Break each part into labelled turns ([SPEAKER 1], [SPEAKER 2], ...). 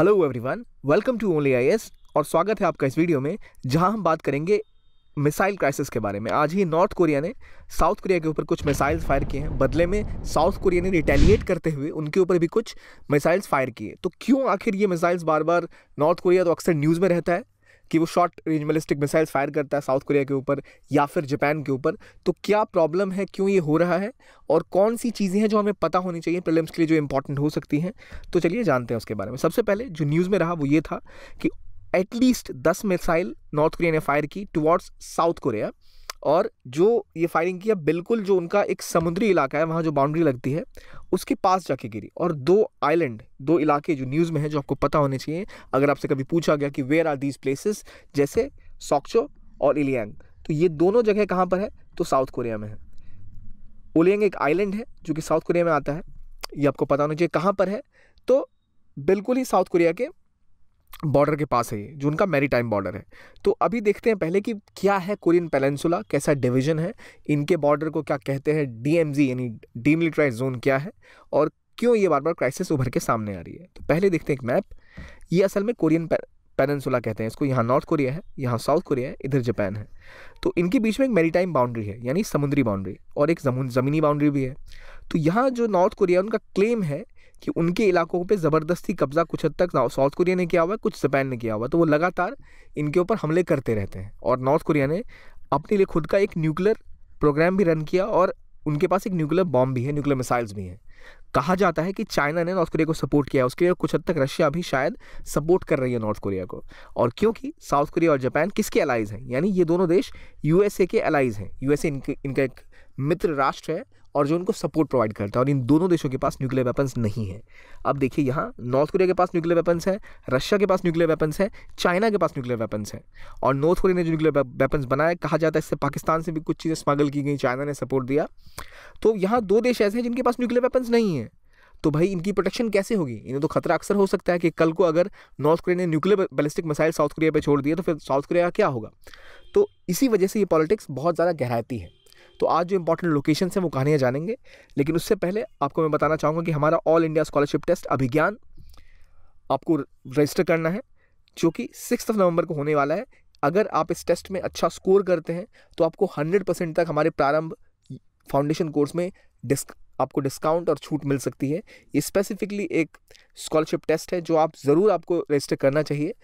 [SPEAKER 1] hello everyone welcome to only I और स्वागत है आपका इस वीडियो में जहां हम बात करेंगे मिसाइल क्राइसिस के बारे में आज ही नॉर्थ कोरिया ने साउथ कोरिया के ऊपर कुछ मिसाइल्स फायर किए हैं बदले में साउथ कोरिया ने रिटेलिएट करते हुए उनके ऊपर भी कुछ मिसाइल्स फायर किए तो क्यों आखिर ये मिसाइल्स बार बार नॉर्थ कोरिया तो अक्सर न्यूज़ में रहता है कि वो short range ballistic missiles fire करता है साउथ कोरिया के ऊपर या फिर जापान के ऊपर तो क्या प्रॉब्लम है क्यों ये हो रहा है और कौन सी चीज़ें हैं जो हमें पता होनी चाहिए प्रॉब्लम्स के लिए जो इंपॉर्टेंट हो सकती हैं तो चलिए जानते हैं उसके बारे में सबसे पहले जो न्यूज़ में रहा वो ये था कि एटलीस्ट दस मिसाइल नॉर्थ कोरिया ने फायर की टुवर्ड्स साउथ कोरिया और जो ये फायरिंग किया बिल्कुल जो उनका एक समुद्री इलाका है वहाँ जो बाउंड्री लगती है उसके पास जाके गिरी और दो आइलैंड दो इलाके जो न्यूज़ में है जो आपको पता होने चाहिए अगर आपसे कभी पूछा गया कि वेयर आर दीज प्लेसेस जैसे सॉक्चो और इलियांग तो ये दोनों जगह कहाँ पर है तो साउथ कोरिया में है ओलियंग एक आइलैंड है जो कि साउथ कोरिया में आता है ये आपको पता होना चाहिए कहाँ पर है तो बिल्कुल ही साउथ कोरिया के बॉर्डर के पास है ये जो उनका मेरी टाइम बॉर्डर है तो अभी देखते हैं पहले कि क्या है कोरियन पेलेंसुला कैसा डिवीजन है इनके बॉर्डर को क्या कहते हैं डीएमजी यानी डीमिलिटराइज जोन क्या है और क्यों ये बार बार क्राइसिस उभर के सामने आ रही है तो पहले देखते हैं एक मैप ये असल में कोरियन पेनन्सुला कहते हैं इसको यहाँ नॉर्थ कोरिया है यहाँ साउथ कोरिया है इधर जापान है तो इनके बीच में एक मेरीटाइम बाउंड्री है यानी समुद्री बाउंड्री और एक जमीनी बाउंड्री भी है तो यहाँ जो नॉर्थ कोरिया उनका क्लेम है कि उनके इलाकों पे ज़बरदस्ती कब्ज़ा कुछ हद तक साउथ कोरिया ने किया हुआ है कुछ जापान ने किया हुआ है तो वो लगातार इनके ऊपर हमले करते रहते हैं और नॉर्थ कोरिया ने अपने लिए खुद का एक न्यूक्लियर प्रोग्राम भी रन किया और उनके पास एक न्यूक्लियर बॉम्ब भी है न्यूक्लियर मिसाइल्स भी हैं कहा जाता है कि चाइना ने नॉर्थ कोरिया को सपोर्ट किया उसके लिए कुछ हद तक रशिया भी शायद सपोर्ट कर रही है नॉर्थ कोरिया को और क्योंकि साउथ कोरिया और जापान किसके अलाइज हैं यानी ये दोनों देश यूएसए के अलाइज हैं यूएसए इनके इनका एक मित्र राष्ट्र है और जो उनको सपोर्ट प्रोवाइड करता है और इन दोनों देशों के पास न्यूक्लियर वेपन्स नहीं है अब देखिए यहाँ नॉर्थ कोरिया के पास न्यूक्लियर वेपन्स है रशिया के पास न्यूक्लियर वेपन्स है चाइना के पास न्यूक्लियर वेपन्स है और नॉर्थ कोरिया ने जो न्यूक्लियर वेपन्स बनाया कहा जाता है इससे पाकिस्तान से भी कुछ चीज़ें स्मगल की गई चाइना ने सपोर्ट दिया तो यहाँ दो देश ऐसे हैं जिनके पास न्यूक्लियर वेपन्स नहीं है तो भाई इनकी प्रोटेक्शन कैसे होगी इन्हें तो खतरा अक्सर हो सकता है कि कल को अगर नॉर्थ कोरिया ने nuclear ballistic missile South Korea पर छोड़ दिया तो फिर साउथ कोरिया का क्या होगा तो इसी वजह से ये पॉलिटिक्स बहुत ज़्यादा गहराती है तो आज जो इंपॉर्टेंट लोकेशन है वो कहानियाँ जानेंगे लेकिन उससे पहले आपको मैं बताना चाहूँगा कि हमारा all India scholarship test Abhigyan आपको रजिस्टर करना है जो कि सिक्स ऑफ नवंबर को होने वाला है अगर आप इस टेस्ट में अच्छा स्कोर करते हैं तो आपको हंड्रेड परसेंट तक हमारे प्रारंभ फाउंडेशन कोर्स में डिस्क आपको डिस्काउंट और छूट मिल सकती है ये स्पेसिफिकली एक स्कॉलरशिप टेस्ट है जो आप ज़रूर आपको रजिस्टर करना चाहिए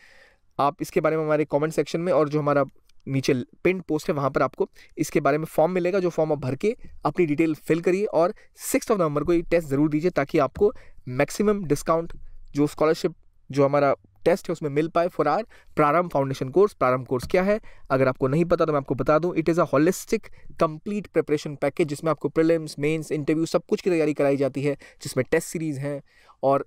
[SPEAKER 1] आप इसके बारे में हमारे कमेंट सेक्शन में और जो हमारा नीचे पिन पोस्ट है वहाँ पर आपको इसके बारे में फॉर्म मिलेगा जो फॉर्म आप भर के अपनी डिटेल फिल करिए और सिक्स ऑफ नवंबर को ये टेस्ट ज़रूर दीजिए ताकि आपको मैक्सिमम डिस्काउंट जो स्कॉलरशिप जो हमारा टेस्ट है उसमें मिल पाए for our Prarambh foundation course Prarambh course क्या है अगर आपको नहीं पता तो मैं आपको बता दूं it is a holistic complete preparation package जिसमें आपको प्रिलिम्स मेंस इंटरव्यू सब कुछ की तैयारी कराई जाती है जिसमें टेस्ट सीरीज़ हैं और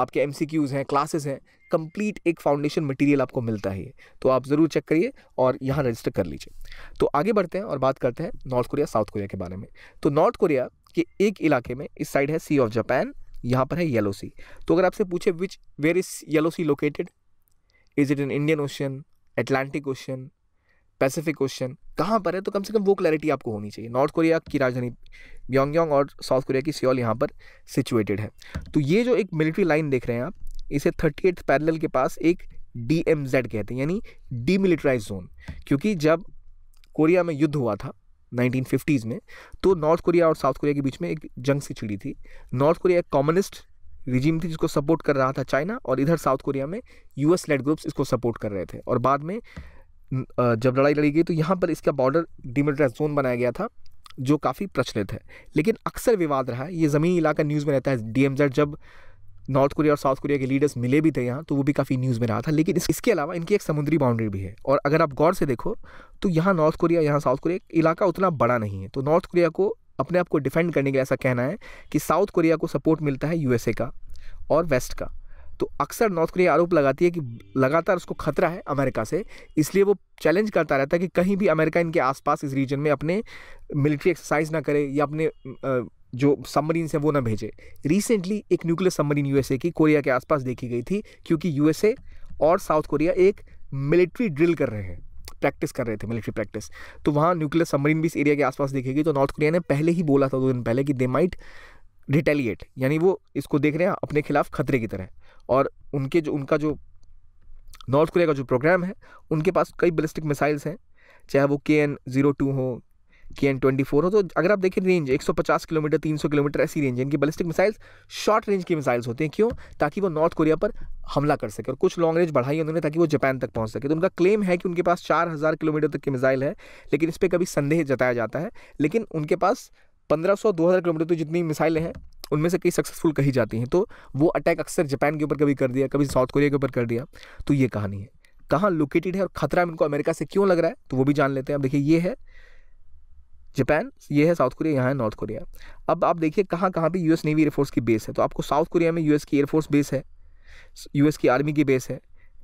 [SPEAKER 1] आपके एम हैं क्लासेस हैं कंप्लीट एक फाउंडेशन मटेरियल आपको मिलता है तो आप ज़रूर चेक करिए और यहाँ रजिस्टर कर लीजिए तो आगे बढ़ते हैं और बात करते हैं नॉर्थ कोरिया साउथ कोरिया के बारे में तो नॉर्थ कोरिया के एक इलाके में इस साइड है सी ऑफ जापान यहाँ पर है येलो सी तो अगर आपसे पूछे which where is yellow sea located is it in Indian ocean Atlantic ocean Pacific ocean कहाँ पर है तो कम से कम वो क्लैरिटी आपको होनी चाहिए नॉर्थ कोरिया की राजधानी ब्योंगयोंग और साउथ कोरिया की सियोल यहाँ पर सिचुएटेड है तो ये जो एक मिलिट्री लाइन देख रहे हैं आप इसे थर्टी एट पैरल के पास एक डी एम जेड कहते हैं यानी डीमिलिटराइज जोन क्योंकि जब कोरिया में युद्ध हुआ था 1950s में तो नॉर्थ कोरिया और साउथ कोरिया के बीच में एक जंग सी छिड़ी थी नॉर्थ कोरिया एक कॉम्युनिस्ट रिजीम थी जिसको सपोर्ट कर रहा था चाइना और इधर साउथ कोरिया में यूएस लेड ग्रुप्स इसको सपोर्ट कर रहे थे और बाद में जब लड़ाई लड़ी गई तो यहाँ पर इसका बॉर्डर डिमिलिटराइज जोन बनाया गया था जो काफ़ी प्रचलित है लेकिन अक्सर विवाद रहा है ये ज़मीनी इलाका न्यूज़ में रहता है जेड जब नॉर्थ कोरिया और साउथ कोरिया के लीडर्स मिले भी थे यहाँ तो वो भी काफ़ी न्यूज़ में रहा था लेकिन इसके अलावा इनकी एक समुद्री बाउंड्री भी है और अगर आप गौर से देखो तो यहाँ नॉर्थ कोरिया यहाँ साउथ कोरिया इलाका उतना बड़ा नहीं है तो नॉर्थ कोरिया को अपने आप को डिफेंड करने के ऐसा कहना है कि साउथ कोरिया को सपोर्ट मिलता है यूएसए का और वेस्ट का तो अक्सर नॉर्थ कोरिया आरोप लगाती है कि लगातार उसको खतरा है अमेरिका से इसलिए वो चैलेंज करता रहता है कि कहीं भी अमेरिका इनके आसपास इस रीजन में अपने मिलिट्री एक्सरसाइज ना करे या अपने जो सबमरीन्स हैं वो ना भेजे रिसेंटली एक न्यूक्लियर सबमरीन यूएसए की कोरिया के आसपास देखी गई थी क्योंकि यूएसए और साउथ कोरिया एक मिलिट्री ड्रिल कर रहे हैं प्रैक्टिस कर रहे थे मिलिट्री प्रैक्टिस तो वहाँ न्यूक्लियर सबमरीन भी इस एरिया के आसपास देखी गई तो नॉर्थ कोरिया ने पहले ही बोला था दो दिन पहले कि दे माइट रिटेलिएट यानी वो इसको देख रहे हैं अपने खिलाफ खतरे की तरह और उनके जो उनका जो नॉर्थ कोरिया का जो प्रोग्राम है उनके पास कई बलिस्टिक मिसाइल्स हैं चाहे वो के एन ज़ीरो टू हो के एन ट्वेंटी फोर हो तो अगर आप देखें रेंज 150 किलोमीटर 300 किलोमीटर ऐसी रेंज है इनकी बलिस्टिक मिसाइल्स शॉर्ट रेंज की मिसाइल्स होती हैं क्यों ताकि वो नॉर्थ कोरिया पर हमला कर सके और कुछ लॉन्ग रेंज बढ़ाई उन्होंने ताकि वो जापान तक पहुंच सके तो उनका क्लेम है कि उनके पास हज़ार किलोमीटर तक की मिसाइल है लेकिन इस पर कभी संदेह जताया जाता है लेकिन उनके पास दो हज़ार किलोमीटर तो जितनी मिसाइलें हैं उनमें से कई सक्सेसफुल कही जाती हैं तो वो अटैक अक्सर जापान के ऊपर कभी कर दिया कभी साउथ कोरिया के ऊपर कर दिया तो ये कहानी है कहाँ लोकेटेड है और खतरा इनको अमेरिका से क्यों लग रहा है तो वो भी जान लेते हैं अब देखिए ये है जापान ये है साउथ कोरिया यहाँ है नॉर्थ कोरिया अब आप देखिए कहाँ कहाँ पे यूएस नेवी एयरफोर्स की बेस है तो आपको साउथ कोरिया में यूएस की एयरफोर्स बेस है यूएस की आर्मी की बेस है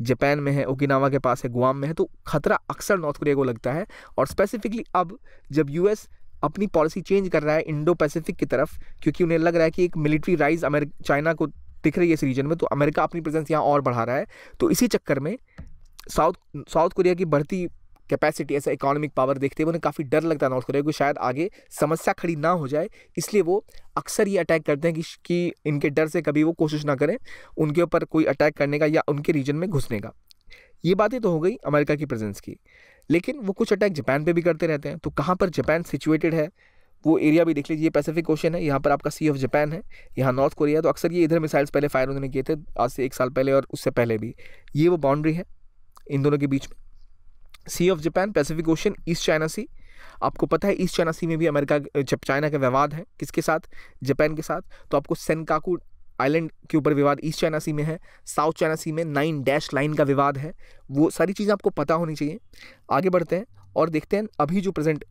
[SPEAKER 1] जापान में है ओकिनावा के पास है गुआम में है तो खतरा अक्सर नॉर्थ कोरिया को लगता है और स्पेसिफिकली अब जब एस अपनी पॉलिसी चेंज कर रहा है इंडो पैसिफिक की तरफ क्योंकि उन्हें लग रहा है कि एक मिलिट्री राइज अमेर चाइना को दिख रही है इस रीजन में तो अमेरिका अपनी प्रेजेंस यहाँ और बढ़ा रहा है तो इसी चक्कर में साउथ साउथ कोरिया की बढ़ती कैपेसिटी ऐसा इकोनॉमिक पावर देखते हुए उन्हें काफ़ी डर लगता है नॉर्थ कोरिया को शायद आगे समस्या खड़ी ना हो जाए इसलिए वो अक्सर ये अटैक करते हैं कि, कि इनके डर से कभी वो कोशिश ना करें उनके ऊपर कोई अटैक करने का या उनके रीजन में घुसने का ये बातें तो हो गई अमेरिका की प्रेजेंस की लेकिन वो कुछ अटैक जापान पे भी करते रहते हैं तो कहाँ पर जापान सिचुएटेड है वो एरिया भी देख लीजिए पैसिफिक ओशन है यहाँ पर आपका सी ऑफ जापान है यहाँ नॉर्थ कोरिया तो अक्सर ये इधर मिसाइल्स पहले फायर उन्होंने किए थे आज से एक साल पहले और उससे पहले भी ये वो बाउंड्री है इन दोनों के बीच में sea of Japan Pacific ocean East China sea आपको पता है ईस्ट चाइना सी में भी अमेरिका जब चाइना का विवाद है किसके साथ जापान के साथ तो आपको सेनकाकू आइलैंड के ऊपर विवाद ईस्ट चाइना सी में है साउथ चाइना सी में नाइन डैश लाइन का विवाद है वो सारी चीज़ें आपको पता होनी चाहिए आगे बढ़ते हैं और देखते हैं अभी जो प्रेजेंट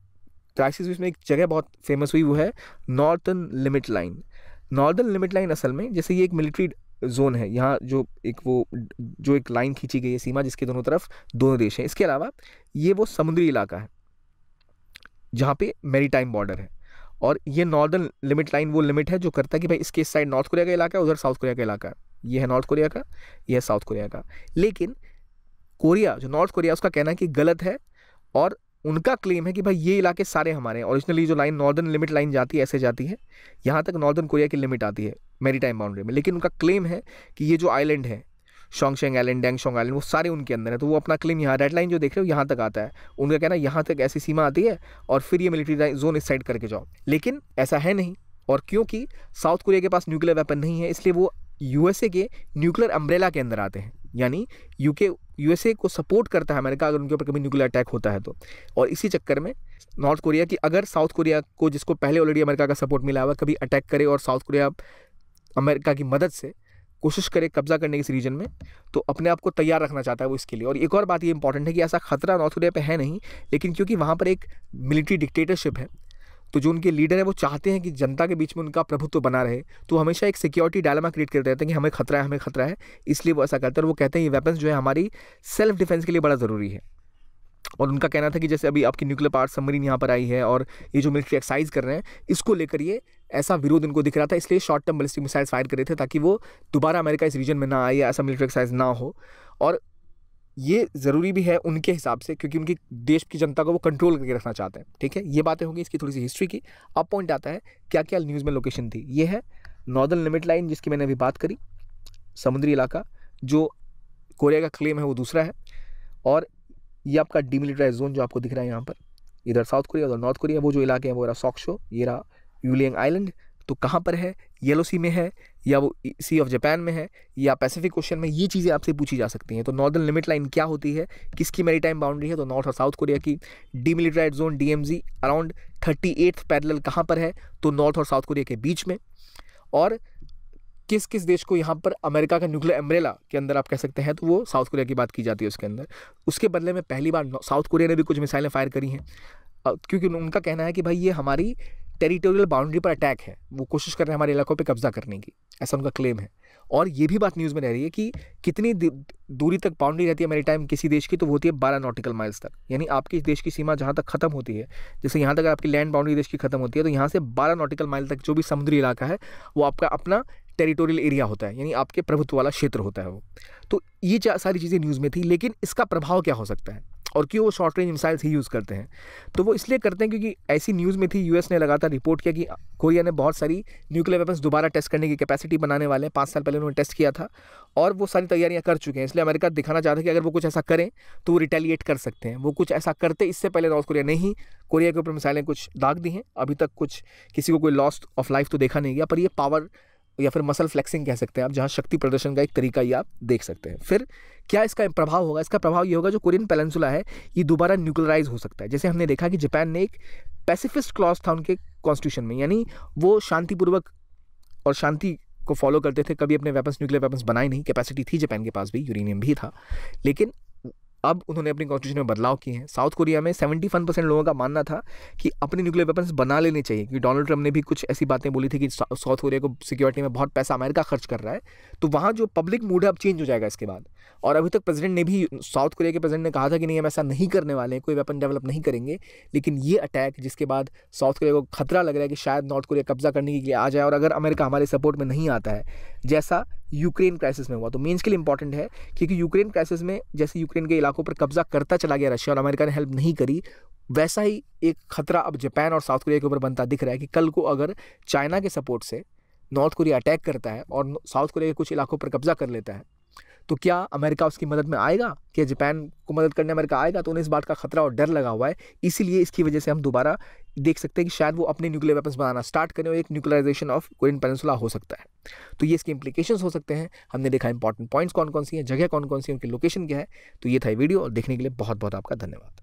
[SPEAKER 1] क्राइसिस में एक जगह बहुत फेमस हुई वो है northern limit line northern limit line असल में जैसे ये एक मिलिट्री जोन है यहाँ जो एक वो जो एक लाइन खींची गई है सीमा जिसके दोनों तरफ दोनों देश हैं इसके अलावा ये वो समुद्री इलाका है जहाँ पे टाइम बॉर्डर है और ये नॉर्दर्न लिमिट लाइन वो लिमिट है जो करता है कि भाई इसके इस साइड नॉर्थ कोरिया का इलाका है उधर साउथ कोरिया का इलाका है ये है नॉर्थ कोरिया का ये है साउथ कोरिया का लेकिन कोरिया जो नॉर्थ कोरिया उसका कहना है कि गलत है और उनका क्लेम है कि भाई ये इलाके सारे हमारे हैं ओरिजिनली जो लाइन नॉर्दर्न लिमिट लाइन जाती है ऐसे जाती है यहाँ तक नॉर्दर्न कोरिया की लिमिट आती है मेरी टाइम बाउंड्री में लेकिन उनका क्लेम है कि ये जो आइलैंड है शोंगशेंग आइलैंड डेंगशोंग आइलैंड वो सारे उनके अंदर है तो वो अपना क्लेम यहाँ रेड लाइन जो देख रहे हो यहाँ तक आता है उनका कहना यहाँ तक ऐसी सीमा आती है और फिर ये मिलिट्री जोन इस साइड करके जाओ लेकिन ऐसा है नहीं और क्योंकि साउथ कोरिया के पास न्यूक्लियर वेपन नहीं है इसलिए वो यूएसए के न्यूक्लियर अम्ब्रेला के अंदर आते हैं यानी यूके यूएसए को सपोर्ट करता है अमेरिका अगर उनके ऊपर कभी न्यूक्लियर अटैक होता है तो और इसी चक्कर में नॉर्थ कोरिया की अगर साउथ कोरिया को जिसको पहले ऑलरेडी अमेरिका का सपोर्ट मिला हुआ कभी अटैक करे और साउथ कोरिया अमेरिका की मदद से कोशिश करे कब्जा करने की इस रीजन में तो अपने आप को तैयार रखना चाहता है वो इसके लिए और एक और बात ये इंपॉर्टेंट है कि ऐसा खतरा नॉर्थ कोरिया पे है नहीं लेकिन क्योंकि वहाँ पर एक मिलिट्री डिक्टेटरशिप है तो जो उनके लीडर हैं वो चाहते हैं कि जनता के बीच में उनका प्रभुत्व बना रहे तो हमेशा एक सिक्योरिटी डायलमा क्रिएट करते रहते हैं कि हमें खतरा है हमें खतरा है इसलिए वो ऐसा करते हैं वो कहते हैं ये वेपन्स जो है हमारी सेल्फ डिफेंस के लिए बड़ा ज़रूरी है और उनका कहना था कि जैसे अभी आपकी न्यूक्लियर पार्ट सबमरीन यहाँ पर आई है और ये जो मिलिट्री एक्सरसाइज कर रहे हैं इसको लेकर ये ऐसा विरोध इनको दिख रहा था इसलिए short term ballistic missiles fire कर रहे थे ताकि वो दोबारा अमेरिका इस रीजन में ना आए या ऐसा मिलिट्री एक्सरसाइज ना हो और ये ज़रूरी भी है उनके हिसाब से क्योंकि उनकी देश की जनता को वो कंट्रोल करके रखना चाहते हैं ठीक है ये बातें होंगी इसकी थोड़ी सी हिस्ट्री की अब पॉइंट आता है क्या क्या न्यूज़ में लोकेशन थी ये है नॉर्दर्न लिमिट लाइन जिसकी मैंने अभी बात करी समुद्री इलाका जो कोरिया का क्लेम है वो दूसरा है और ये आपका डिमिलिटराइज जोन जो आपको दिख रहा है यहाँ पर इधर साउथ कोरिया उधर नॉर्थ कोरिया वो जो इलाके हैं वो रहा सॉक्शो ये रहा यूलियंग आइलैंड तो कहाँ पर है येलो सी में है या वो सी ऑफ जापान में है या पैसिफिक ओशन में ये चीज़ें आपसे पूछी जा सकती हैं तो नॉर्दर्न लिमिट लाइन क्या होती है किसकी मेरी टाइम बाउंड्री है तो नॉर्थ और साउथ कोरिया की demilitarized zone DMG around thirty eighth parallel कहाँ पर है तो नॉर्थ और साउथ कोरिया के बीच में और किस किस देश को यहाँ पर अमेरिका का न्यूक्लियर एम्ब्रेला के अंदर आप कह सकते हैं तो वो साउथ कोरिया की बात की जाती है उसके अंदर उसके बदले में पहली बार साउथ कोरिया ने भी कुछ मिसाइलें फायर करी हैं क्योंकि उनका कहना है कि भाई ये हमारी टेरिटोरियल बाउंड्री पर अटैक है वो कोशिश कर रहे हैं हमारे इलाकों पर कब्जा करने की ऐसा उनका क्लेम है और ये भी बात न्यूज़ में रह रही है कि कितनी दूरी तक बाउंड्री रहती है मेरी टाइम किसी देश की तो वो होती है बारह नॉटिकल माइल्स तक यानी आपकी देश की सीमा जहाँ तक खत्म होती है जैसे यहाँ तक आपकी लैंड बाउंड्री देश की खत्म होती है तो यहाँ से बारह नॉटिकल माइल तक जो भी समुद्री इलाका है वो आपका अपना टेरिटोरियल एरिया होता है यानी आपके प्रभुत्व वाला क्षेत्र होता है वो तो ये सारी चीज़ें न्यूज़ में थी लेकिन इसका प्रभाव क्या हो सकता है और क्यों वो शॉर्ट रेंज मिसाइल्स ही यूज़ करते हैं तो वो इसलिए करते हैं क्योंकि ऐसी न्यूज़ में थी यूएस ने लगातार रिपोर्ट किया कि कोरिया ने बहुत सारी न्यूक्लियर वेपन्स दोबारा टेस्ट करने की कैपेसिटी बनाने वाले हैं पाँच साल पहले उन्होंने टेस्ट किया था और वो सारी तैयारियाँ कर चुके हैं इसलिए अमेरिका दिखाना चाहता है कि अगर वो कुछ ऐसा करें तो वो रिटेलिएट कर सकते हैं वो कुछ ऐसा करते इससे पहले नॉर्थ कोरिया ने ही कोरिया के ऊपर मिसाइलें कुछ दाग दी हैं अभी तक कुछ किसी को कोई लॉस ऑफ लाइफ तो देखा नहीं गया पर ये पावर या फिर मसल फ्लेक्सिंग कह सकते हैं आप जहाँ शक्ति प्रदर्शन का एक तरीका ही आप देख सकते हैं फिर क्या इसका प्रभाव होगा इसका प्रभाव ये होगा जो कोरियन पेलेंसुला है ये दोबारा न्यूक्लराइज हो सकता है जैसे हमने देखा कि जापान ने एक पैसिफिस्ट क्लॉज था उनके कॉन्स्टिट्यूशन में यानी वो शांतिपूर्वक और शांति को फॉलो करते थे कभी अपने वेपन्स न्यूक्लियर वेपन्स बनाए नहीं कैपेसिटी थी जापान के पास भी यूरेनियम भी था लेकिन अब उन्होंने अपनी कॉन्स्टिट्यूशन में बदलाव किए हैं साउथ कोरिया में सेवेंटी वन परसेंट लोगों का मानना था कि अपने न्यूक्लियर वेपन्स बना लेने चाहिए क्योंकि डोनाल्ड ट्रंप ने भी कुछ ऐसी बातें बोली थी कि साउथ कोरिया को सिक्योरिटी में बहुत पैसा अमेरिका खर्च कर रहा है तो वहाँ जो पब्लिक मूड है अब चेंज हो जाएगा इसके बाद और अभी तक प्रेसिडेंट ने भी साउथ कोरिया के प्रेसिडेंट ने कहा था कि नहीं हम ऐसा नहीं करने वाले हैं कोई वेपन डेवलप नहीं करेंगे लेकिन ये अटैक जिसके बाद साउथ कोरिया को खतरा लग रहा है कि शायद नॉर्थ कोरिया कब्जा करने के लिए आ जाए और अगर अमेरिका हमारे सपोर्ट में नहीं आता है जैसा यूक्रेन क्राइसिस में हुआ तो मेन के लिए इंपॉर्टेंट है क्योंकि यूक्रेन क्राइसिस में जैसे यूक्रेन के इलाकों पर कब्जा करता चला गया रशिया और अमेरिका ने हेल्प नहीं करी वैसा ही एक खतरा अब जापान और साउथ कोरिया के ऊपर बनता दिख रहा है कि कल को अगर चाइना के सपोर्ट से नॉर्थ कोरिया अटैक करता है और साउथ कोरिया के कुछ इलाकों पर कब्जा कर लेता है तो क्या अमेरिका उसकी मदद में आएगा क्या जापान को मदद करने अमेरिका आएगा तो उन्हें इस बात का खतरा और डर लगा हुआ है इसीलिए इसकी वजह से हम दोबारा देख सकते हैं कि शायद वो अपने न्यूक्लियर वेपन्स बनाना स्टार्ट करें और एक न्यूक्लियराइजेशन ऑफ कोरियन पेनसुला हो सकता है तो ये इसके इंप्लीकेशन हो सकते हैं हमने देखा इंपॉर्टेंट पॉइंट्स कौन कौन सी हैं जगह कौन कौन सी है उनकी लोकेशन क्या है तो ये था वीडियो और देखने के लिए बहुत बहुत आपका धन्यवाद